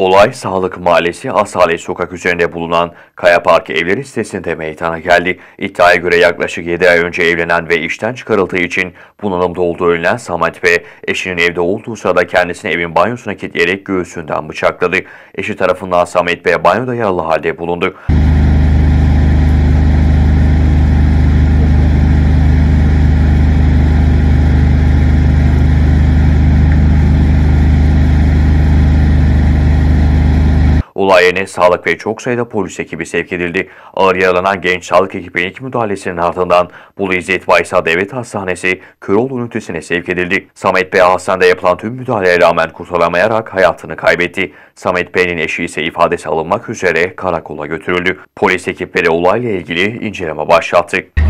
Olay Sağlık Mahallesi Asale Sokak üzerinde bulunan Kaya Park Evleri sitesinde meydana geldi. İddiaya göre yaklaşık 7 ay önce evlenen ve işten çıkarıldığı için bunalımda olduğu öğrenilen Samet Bey, eşinin evde olduğu sırada kendisini evin banyosuna kilitleyerek göğsünden bıçakladı. Eşi tarafından Samet Bey banyoda yaralı halde bulundu. Olay yerine sağlık ve çok sayıda polis ekibi sevk edildi. Ağır yaralanan genç sağlık ekibi ilk müdahalesinin ardından Bulu İzzet Baysal Devlet Hastanesi Köroğlu ünitesine sevk edildi. Samet Bey hastanede yapılan tüm müdahaleye rağmen kurtaramayarak hayatını kaybetti. Samet Bey'in eşi ise ifadesi alınmak üzere karakola götürüldü. Polis ekipleri olayla ilgili inceleme başlattı.